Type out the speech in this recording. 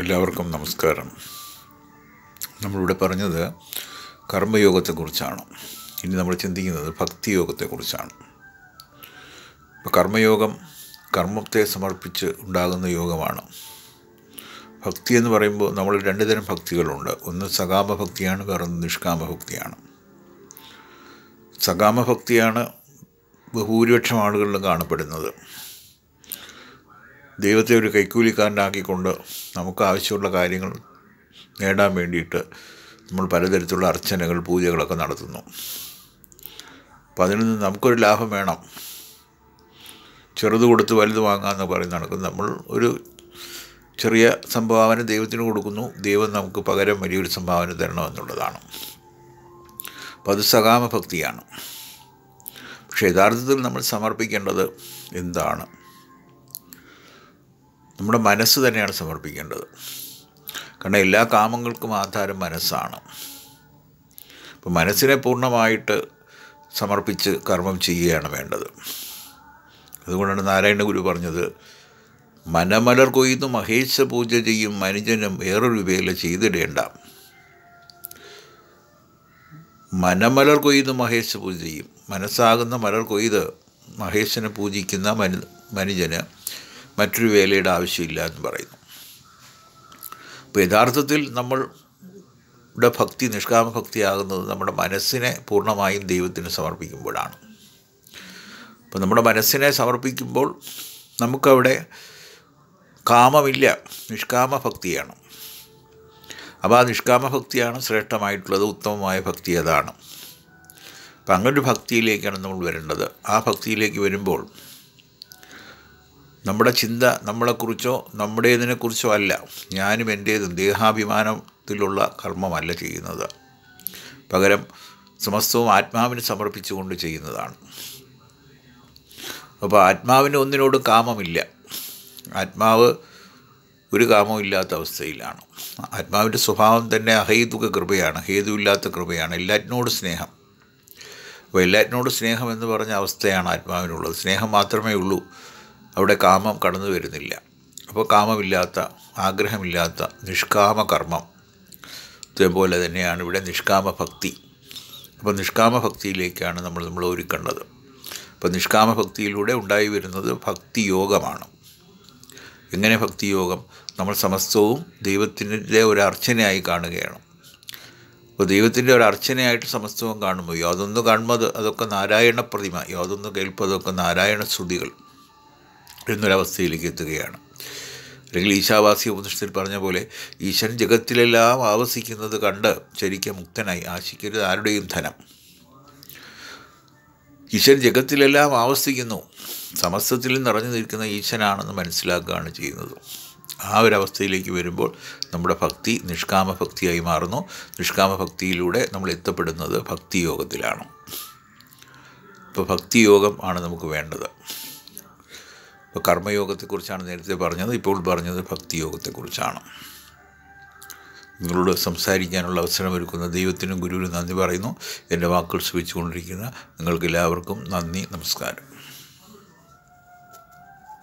എല്ലാവർക്കും നമസ്കാരം നമ്മളിവിടെ പറഞ്ഞത് കർമ്മയോഗത്തെക്കുറിച്ചാണ് ഇനി നമ്മൾ ചിന്തിക്കുന്നത് ഭക്തിയോഗത്തെക്കുറിച്ചാണ് ഇപ്പോൾ കർമ്മയോഗം കർമ്മത്തെ സമർപ്പിച്ച് ഉണ്ടാകുന്ന യോഗമാണ് ഭക്തി എന്ന് പറയുമ്പോൾ നമ്മൾ രണ്ട് തരം ഭക്തികളുണ്ട് ഒന്ന് സകാമഭക്തിയാണ് ഭക്തിയാണ് വേറൊന്ന് നിഷ്കാമ ഭക്തിയാണ് ബഹുഭൂരിപക്ഷം ഭക്തിയാണ് ആളുകളിലും കാണപ്പെടുന്നത് ദൈവത്തെ ഒരു കൈക്കൂലിക്കാരനാക്കിക്കൊണ്ട് നമുക്ക് ആവശ്യമുള്ള കാര്യങ്ങൾ നേടാൻ വേണ്ടിയിട്ട് നമ്മൾ പലതരത്തിലുള്ള അർച്ചനകൾ പൂജകളൊക്കെ നടത്തുന്നു അപ്പോൾ അതിൽ നിന്ന് നമുക്കൊരു ലാഭം വേണം ചെറുത് കൊടുത്ത് വലുത് വാങ്ങാമെന്ന് പറയുന്ന കണക്ക് നമ്മൾ ഒരു ചെറിയ സംഭാവന ദൈവത്തിന് കൊടുക്കുന്നു ദൈവം നമുക്ക് പകരം വലിയൊരു സംഭാവന തരണമെന്നുള്ളതാണ് അപ്പോൾ അത് സകാമഭക്തിയാണ് പക്ഷേ യഥാർത്ഥത്തിൽ നമ്മൾ സമർപ്പിക്കേണ്ടത് എന്താണ് നമ്മുടെ മനസ്സ് തന്നെയാണ് സമർപ്പിക്കേണ്ടത് കാരണം എല്ലാ കാമങ്ങൾക്കും ആധാരം മനസ്സാണ് അപ്പോൾ മനസ്സിനെ പൂർണ്ണമായിട്ട് സമർപ്പിച്ച് കർമ്മം ചെയ്യുകയാണ് വേണ്ടത് അതുകൊണ്ടാണ് നാരായണ ഗുരു പറഞ്ഞത് മനമലർ കൊയ്തു മഹേശ പൂജ ചെയ്യും മനുജനും വേറൊരു വേല ചെയ്തിടേണ്ട മനമലർ കൊയ്ത് മഹേശ പൂജ ചെയ്യും മനസ്സാകുന്ന മലർ കൊയ്ത് മഹേശനെ പൂജിക്കുന്ന മനു മനുജന് മറ്റൊരു വേലയുടെ ആവശ്യമില്ല എന്ന് പറയുന്നു അപ്പോൾ യഥാർത്ഥത്തിൽ നമ്മളുടെ ഭക്തി നിഷ്കാമ ഭക്തിയാകുന്നത് നമ്മുടെ മനസ്സിനെ പൂർണ്ണമായും ദൈവത്തിന് സമർപ്പിക്കുമ്പോഴാണ് അപ്പോൾ നമ്മുടെ മനസ്സിനെ സമർപ്പിക്കുമ്പോൾ നമുക്കവിടെ കാമമില്ല നിഷ്കാമ ഭക്തിയാണ് അപ്പോൾ ആ നിഷ്കാമ ഭക്തിയാണ് ശ്രേഷ്ഠമായിട്ടുള്ളത് ഉത്തമമായ ഭക്തി അതാണ് അപ്പം അങ്ങനൊരു ഭക്തിയിലേക്കാണ് നമ്മൾ വരേണ്ടത് ആ ഭക്തിയിലേക്ക് വരുമ്പോൾ നമ്മുടെ ചിന്ത നമ്മളെക്കുറിച്ചോ നമ്മുടേതിനെക്കുറിച്ചോ അല്ല ഞാനും എൻ്റേതും ദേഹാഭിമാനത്തിലുള്ള കർമ്മമല്ല ചെയ്യുന്നത് പകരം സമസ്തവും ആത്മാവിന് സമർപ്പിച്ചുകൊണ്ട് ചെയ്യുന്നതാണ് അപ്പോൾ ആത്മാവിന് ഒന്നിനോട് കാമമില്ല ആത്മാവ് ഒരു കാമമില്ലാത്ത അവസ്ഥയിലാണ് ആത്മാവിൻ്റെ സ്വഭാവം തന്നെ അഹേതുക കൃപയാണ് ഹേതുവില്ലാത്ത കൃപയാണ് എല്ലാറ്റിനോട് സ്നേഹം അപ്പോൾ എല്ലാറ്റിനോട് സ്നേഹം എന്ന് പറഞ്ഞ അവസ്ഥയാണ് ആത്മാവിനുള്ളത് സ്നേഹം മാത്രമേ ഉള്ളൂ അവിടെ കാമം കടന്നു വരുന്നില്ല അപ്പോൾ കാമമില്ലാത്ത ആഗ്രഹമില്ലാത്ത നിഷ്കാമ കർമ്മം ഇതേപോലെ തന്നെയാണ് ഇവിടെ നിഷ്കാമ ഭക്തി അപ്പോൾ നിഷ്കാമ ഭക്തിയിലേക്കാണ് നമ്മൾ നമ്മൾ ഒരുക്കേണ്ടത് അപ്പോൾ നിഷ്കാമ ഭക്തിയിലൂടെ ഉണ്ടായി വരുന്നത് ഭക്തിയോഗമാണ് എങ്ങനെ ഭക്തിയോഗം നമ്മൾ സമസ്തവും ദൈവത്തിൻ്റെ ഒരു അർച്ചനയായി കാണുകയാണ് അപ്പോൾ ദൈവത്തിൻ്റെ ഒരു അർച്ചനയായിട്ട് സമസ്തവും കാണുമ്പോൾ യാതൊന്ന് കാണുമ്പോൾ അതൊക്കെ നാരായണ പ്രതിമ യാതൊന്ന് കേൾപ്പതൊക്കെ നാരായണ ശ്രുതികൾ എന്നൊരവസ്ഥയിലേക്ക് എത്തുകയാണ് അല്ലെങ്കിൽ ഈശാവാസി ഉപനിഷത്തിൽ പറഞ്ഞ പോലെ ഈശ്വരൻ ജഗത്തിലെല്ലാം ആവസിക്കുന്നത് കണ്ട് ശരിക്കും മുക്തനായി ആശിക്കരുത് ആരുടെയും ധനം ഈശ്വരൻ ജഗത്തിലെല്ലാം ആവസിക്കുന്നു സമസ്തത്തിൽ നിറഞ്ഞു നിൽക്കുന്ന ഈശ്വനാണെന്ന് മനസ്സിലാക്കുകയാണ് ചെയ്യുന്നത് ആ ഒരവസ്ഥയിലേക്ക് വരുമ്പോൾ നമ്മുടെ ഭക്തി നിഷ്കാമ ഭക്തിയായി മാറുന്നു നിഷ്കാമ ഭക്തിയിലൂടെ നമ്മൾ എത്തപ്പെടുന്നത് ഭക്തിയോഗത്തിലാണ് അപ്പോൾ ഭക്തിയോഗം ആണ് നമുക്ക് വേണ്ടത് ഇപ്പോൾ കർമ്മയോഗത്തെക്കുറിച്ചാണ് നേരത്തെ പറഞ്ഞത് ഇപ്പോൾ പറഞ്ഞത് ഭക്തിയോഗത്തെക്കുറിച്ചാണ് നിങ്ങളോട് സംസാരിക്കാനുള്ള അവസരമൊരുക്കുന്ന ദൈവത്തിനും ഗുരുവിനും നന്ദി പറയുന്നു എൻ്റെ വാക്കുകൾ ശ്രമിച്ചുകൊണ്ടിരിക്കുന്ന നിങ്ങൾക്കെല്ലാവർക്കും നന്ദി നമസ്കാരം